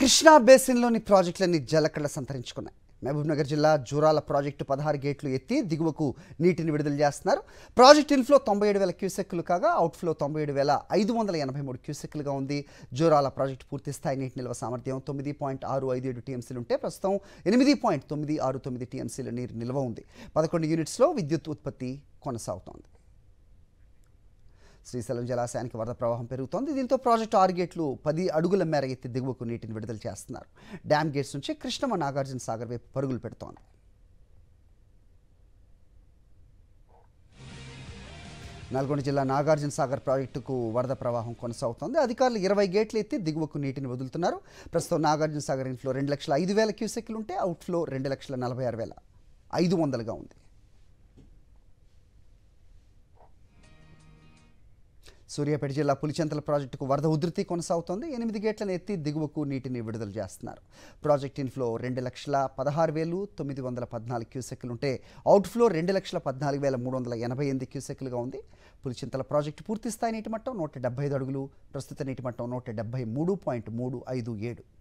కృష్ణా బేసిన్లోని ప్రాజెక్టులన్నీ జలకళ సంతరించుకున్నాయి మహబూబ్నగర్ జిల్లా జూరాల ప్రాజెక్టు పదహారు గేట్లు ఎత్తి దిగువకు నీటిని విడుదల చేస్తున్నారు ప్రాజెక్ట్ ఇన్ఫ్లో తొంభై ఏడు వేల క్యూసెక్లు కాగా అవుట్ఫ్లో తొంభై ఏడు వేల ఐదు వందల ఎనభై మూడు క్యూసెక్లుగా ఉంది జూరాల ప్రాజెక్టు పూర్తి స్థాయి నీటి నిల్వ సామర్థ్యం తొమ్మిది పాయింట్ ఆరు ఐదు ఏడు టీఎంసీలు ఉంటే ప్రస్తుతం ఎనిమిది పాయింట్ తొమ్మిది ఆరు తొమ్మిది టీఎంసీల నీరు నిల్వ ఉంది పదకొండు యూనిట్స్లో విద్యుత్ ఉత్పత్తి కొనసాగుతోంది శ్రీశైలం జలాశయానికి వరద ప్రవాహం పెరుగుతోంది దీంతో ప్రాజెక్టు ఆరుగేట్లు పది అడుగుల మేర ఎత్తి దిగువకు నీటిని విడుదల చేస్తున్నారు డ్యామ్ గేట్స్ నుంచి కృష్ణమ్మ నాగార్జున సాగర్ వైపు పరుగులు పెడుతోంది నల్గొండ జిల్లా నాగార్జున సాగర్ ప్రాజెక్టుకు వరద ప్రవాహం కొనసాగుతోంది అధికారులు ఇరవై గేట్లు ఎత్తి దిగువకు నీటిని వదులుతున్నారు ప్రస్తుతం నాగార్జున సాగర్ ఇన్ఫ్లో రెండు లక్షల ఐదు వేల క్యూసెక్లు ఉంటే అవుట్ఫ్లో రెండు లక్షల నలభై ఆరు వేల ఐదు వందలుగా ఉంది సూర్యాపేట జిల్లా పులిచెంతల ప్రాజెక్టుకు వరద ఉధృతి కొనసాగుతోంది ఎనిమిది గేట్లను ఎత్తి దిగువకు నీటిని విడుదల చేస్తున్నారు ప్రాజెక్ట్ ఇన్ఫ్లో రెండు లక్షల పదహారు వేలు తొమ్మిది వందల పద్నాలుగు క్యూసెక్లు ఉంటే అవుట్ఫ్లో రెండు లక్షల పద్నాలుగు వేల మూడు వందల ఎనభై ఎనిమిది క్యూసెక్లుగా ఉంది పులిచింతల ప్రాజెక్టు పూర్తిస్థాయి నీటి మట్టం నూట డెబ్బై ఐదు అడుగులు ప్రస్తుత నీటి మట్టం నూట డెబ్బై మూడు పాయింట్ మూడు ఐదు ఏడు